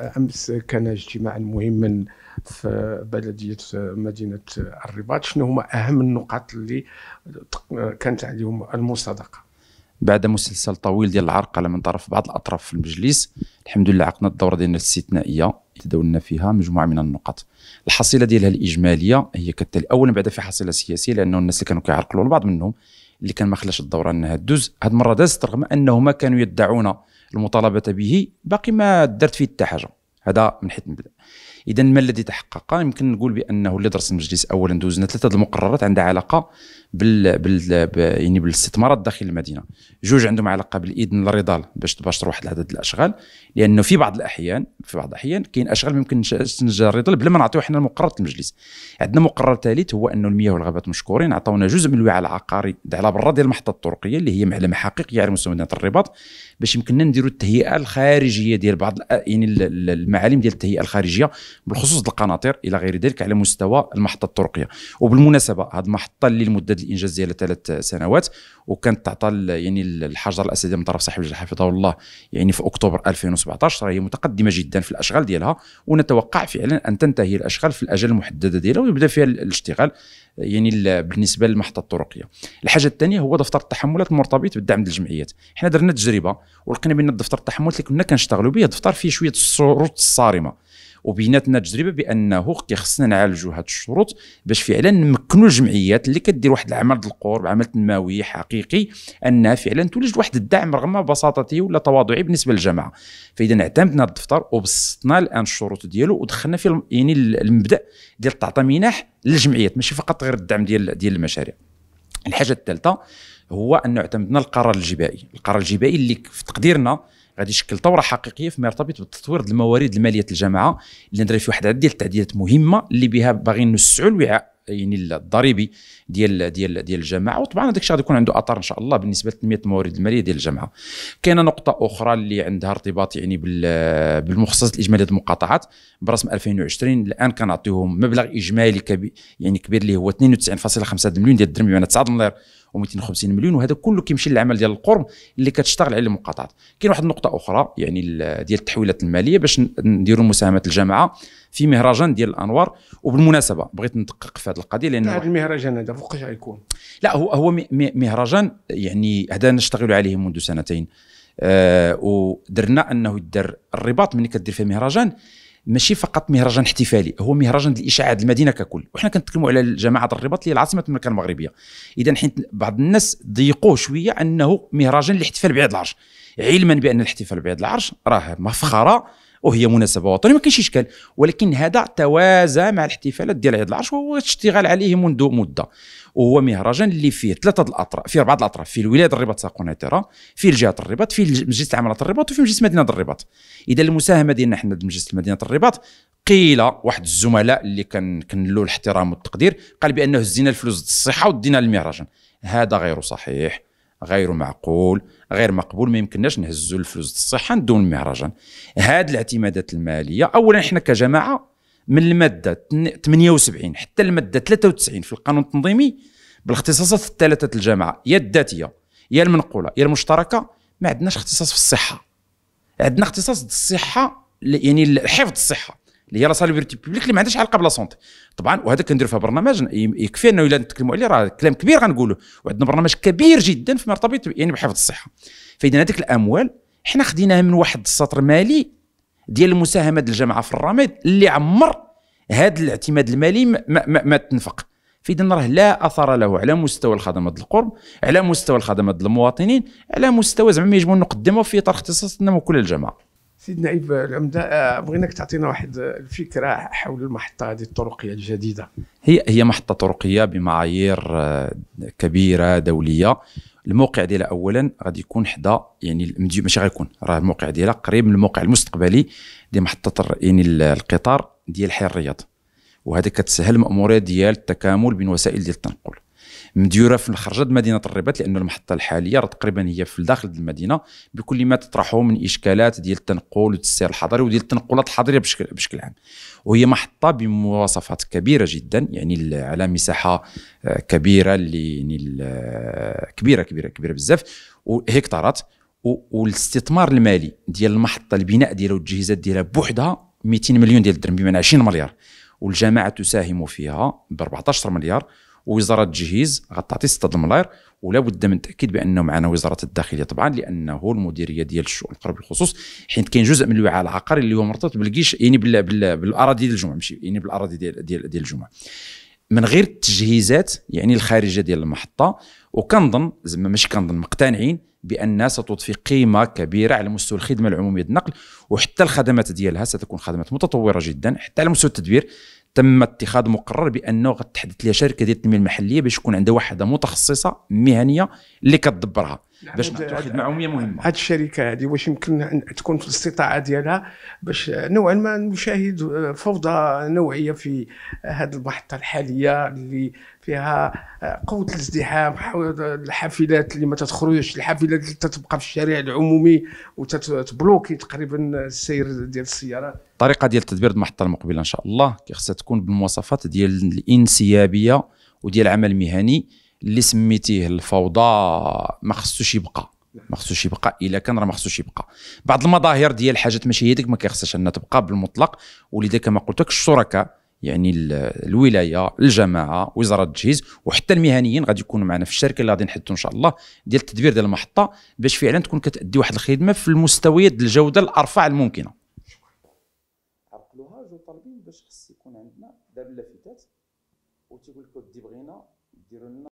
امس كان اجتماعا مهما في بلديه مدينه الرباط شنو هما اهم النقاط اللي كانت عليهم المصادقه بعد مسلسل طويل ديال العرقله من طرف بعض الاطراف في المجلس الحمد لله عقدنا الدوره ديالنا الاستثنائيه تداولنا فيها مجموعه من النقط الحصيله ديالها الاجماليه هي كالتالي اولا بعد في حصيله سياسيه لانه الناس اللي كانوا كيعرقلوا البعض منهم اللي كان ما خلاش الدوره انها دوز هاد المره دازت رغم انهما كانوا يدعون المطالبه به باقي ما درت فيه حتى حاجه هذا من حيث نبدا اذا ما الذي تحقق يمكن نقول بانه اللي درس المجلس اولا دوزنا ثلاثه المقررات عندها علاقه بال, بال... يعني بالاستثمارات داخل المدينه جوج عندهم علاقه بالاذن الرضال باش تباشر واحد العدد الاشغال لانه في بعض الاحيان في بعض الاحيان كاين اشغال ممكن تنجا الرضال بلا ما نعطيو حنا مقررات المجلس عندنا مقرر ثالث هو انه المياه والغابات مشكورين عطاونا جزء من الوعاء العقاري على برا ديال المحطه الطرقيه اللي هي معلمة حقيقية على مستوى مدينه الرباط باش يمكننا نديروا التهيئه الخارجيه ديال بعض يعني المعالم ديال التهيئه الخارجيه بالخصوص القناطر الى غير ذلك على مستوى المحطه الطرقيه وبالمناسبه هذه المحطه اللي المده الانجاز ديالها ثلاث سنوات وكانت تعطى يعني الحجر الاساسي من طرف صاحب الجلاله حفظه الله يعني في اكتوبر 2017 راه هي متقدمه جدا في الاشغال ديالها ونتوقع فعلا ان تنتهي الاشغال في الاجل المحدده ديالها ويبدا فيها الاشتغال يعني بالنسبه للمحطه الطرقيه الحاجه الثانيه هو دفتر التحملات المرتبط بالدعم للجمعيات حنا درنا تجربه ولقينا بان دفتر التحملات اللي كنا كنشتغلوا به دفتر فيه شويه الشروط الصارمه وبيناتنا تجربه بانه خصنا نعالجوا هاد الشروط باش فعلا نمكنوا الجمعيات اللي كدير واحد العمل القرب عمل تنموي حقيقي انها فعلا تولج واحد الدعم رغم بساطته ولا تواضعه بالنسبه للجماعه فاذا اعتمدنا الدفتر وبسطنا الان الشروط ديالو ودخلنا فيه يعني المبدا ديال تعطى منح للجمعيات ماشي فقط غير الدعم ديال ديال المشاريع الحاجه الثالثه هو ان اعتمدنا القرار الجبائي القرار الجبائي اللي في تقديرنا غادي يشكل ثوره حقيقيه فيما يرتبط بالتطوير الموارد الماليه الجامعه اللي ندير فيه واحد العدد ديال التعديلات مهمه اللي بها باغيين نوسعوا الوعاء يعني الضريبي ديال ديال ديال الجامعه وطبعا هذاك الشيء غادي يكون عنده اثر ان شاء الله بالنسبه لتنميه الموارد الماليه ديال الجامعه كاينه نقطه اخرى اللي عندها ارتباط يعني بالمخصص الاجمالي المقاطعات برسم 2020 الان كنعطيهم مبلغ اجمالي كبير يعني كبير اللي هو 92.5 مليون ديال الدرهم يعني 9 دولار و250 مليون وهذا كله كيمشي للعمل ديال القرم اللي كتشتغل على المقاطعات كاين واحد النقطه اخرى يعني ديال التحويلات الماليه باش نديروا مساهمات الجامعه في مهرجان ديال الانوار وبالمناسبه بغيت ندقق في هذه القضيه لان هذا المهرجان هذا فوقاش غيكون لا هو هو مهرجان يعني هذا نشتغل عليه منذ سنتين آه ودرنا انه يدر الرباط ملي كدير فيه مهرجان ماشي فقط مهرجان احتفالي هو مهرجان الاشاعه المدينه ككل وحنا كنتكلموا على جماعه الرباط اللي هي المملكه المغربيه اذا حين بعض الناس ضيقوه شويه انه مهرجان الاحتفال بعيد العرش علما بان الاحتفال بعيد العرش راه مفخره وهي مناسبه وطنيه ما كاينش اشكال ولكن هذا توازى مع الاحتفالات ديال عيد العرش وهو اشتغال عليه منذ مده وهو مهرجان اللي فيه ثلاثه الاطراف فيه اربعه الاطراف فيه الولايه الرباط ساقونيتيرا فيه الجهه الرباط فيه مجلس العمالات الرباط وفيه مجلس مدينه الرباط اذا المساهمه ديالنا حنا مجلس مدينه الرباط قيل واحد الزملاء اللي كان له الاحترام والتقدير قال بانه هزينا الفلوس الصحه ودينا للمهرجان هذا غير صحيح غير معقول غير مقبول ما يمكنناش نهزوا الفلوس الصحه دون مهرجان هاد الاعتمادات الماليه اولا احنا كجماعه من الماده 78 حتى الماده 93 في القانون التنظيمي بالاختصاصات الثلاثه الجامعه يا الذاتيه يا المنقوله يا المشتركه ما عندناش اختصاص في الصحه عندنا اختصاص الصحه يعني حفظ الصحه اللي هي لا سالوبريتي بوبليك اللي ما عندهاش علاقه بلا سونتي طبعا وهذا كندير فيها برنامج يكفي انه الا نتكلموا عليه راه كلام كبير غنقوله وعندنا برنامج كبير جدا في مرتبط يعني بحفظ الصحه فاذا هذيك الاموال حنا خديناها من واحد السطر مالي ديال المساهمه ديال الجامعه في الرميد اللي عمر هذا الاعتماد المالي ما, ما, ما تنفق فاذا راه لا اثر له على مستوى الخدمات القرب على مستوى الخدمات المواطنين على مستوى زعما يجب ان نقدمه في اطار اختصاصنا وكل الجامعه سيد نعيب العمده آه، بغيناك تعطينا واحد آه، الفكره حول المحطه هذه الطرقيه الجديده هي هي محطه طرقيه بمعايير آه، كبيره دوليه الموقع ديالها اولا غادي يكون حدا يعني ماشي غيكون راه الموقع ديالها قريب من الموقع المستقبلي ديال محطه يعني القطار ديال حي الرياض وهذا كتسهل الماموريه ديال التكامل بين وسائل ديال التنقل مديوره في الخرجه مدينه الرباط لان المحطه الحاليه راه تقريبا هي في داخل المدينه بكل ما تطرحه من اشكالات ديال التنقل والتسير الحضري وديال التنقلات الحضريه بشكل بشكل عام وهي محطه بمواصفات كبيره جدا يعني على مساحه آه، كبيره اللي يعني آه، كبيره كبيره كبيره بزاف وهكتارات والاستثمار المالي ديال المحطه البناء ديالها والتجهيزات ديالها بوحدها 200 مليون ديال الدرهم بمعنى 20 مليار والجماعه تساهم فيها ب 14 مليار وزاره التجهيز غتعطي 6 الملاير ولا بد من التاكيد بانه معنا وزاره الداخليه طبعا لانه المديريه ديال الشؤون القرى بالخصوص حيت كاين جزء من الوعاء العقاري اللي هو مرتبط بالكيش يعني بالاراضي ديال الجمعه ماشي يعني بالاراضي ديال ديال, ديال الجمعه من غير التجهيزات يعني الخارجيه ديال المحطه وكنظن زعما ماشي كنظن مقتنعين بان ستضفي قيمه كبيره على مستوى الخدمه العموميه النقل وحتى الخدمات ديالها ستكون خدمات متطوره جدا حتى على مستوى التدبير تم اتخاذ مقرر بانه غتحدث لها شركه ديال التنميه المحليه باش يكون عندها واحده متخصصه مهنيه اللي كتدبرها نعم، باش واحد المعلوميه مهمه هذه الشركه هذه واش يمكن تكون في الاستطاعه ديالها باش نوعا ما نشاهد فوضى نوعيه في هذه المحطه الحاليه اللي فيها قوه الازدحام الحافلات اللي ما تخرجش الحافلات اللي تتبقى في الشارع العمومي وتتبلوكي تقريبا السير ديال السيارات الطريقه ديال تدبير المحطه المقبله ان شاء الله كيخصها تكون بالمواصفات ديال الانسيابيه وديال العمل المهني اللي سميتيه الفوضى ما خصوش يبقى ما خصوش يبقى الا كان راه ما خصوش يبقى بعض المظاهر ديال الحاجات ماشي هي ديك ما كيخصهاش انها تبقى بالمطلق ولذا كما قلت لك الشركاء يعني الولايه الجماعه وزاره التجهيز وحتى المهنيين غادي يكونوا معنا في الشركه اللي غادي نحدوا ان شاء الله ديال التدبير ديال المحطه باش فعلا تكون كتادي واحد الخدمه في المستويات الجوده الارفع الممكنه باش خص يكون عندنا دار لافتات وتيقول لك دي بغينا ديروا لنا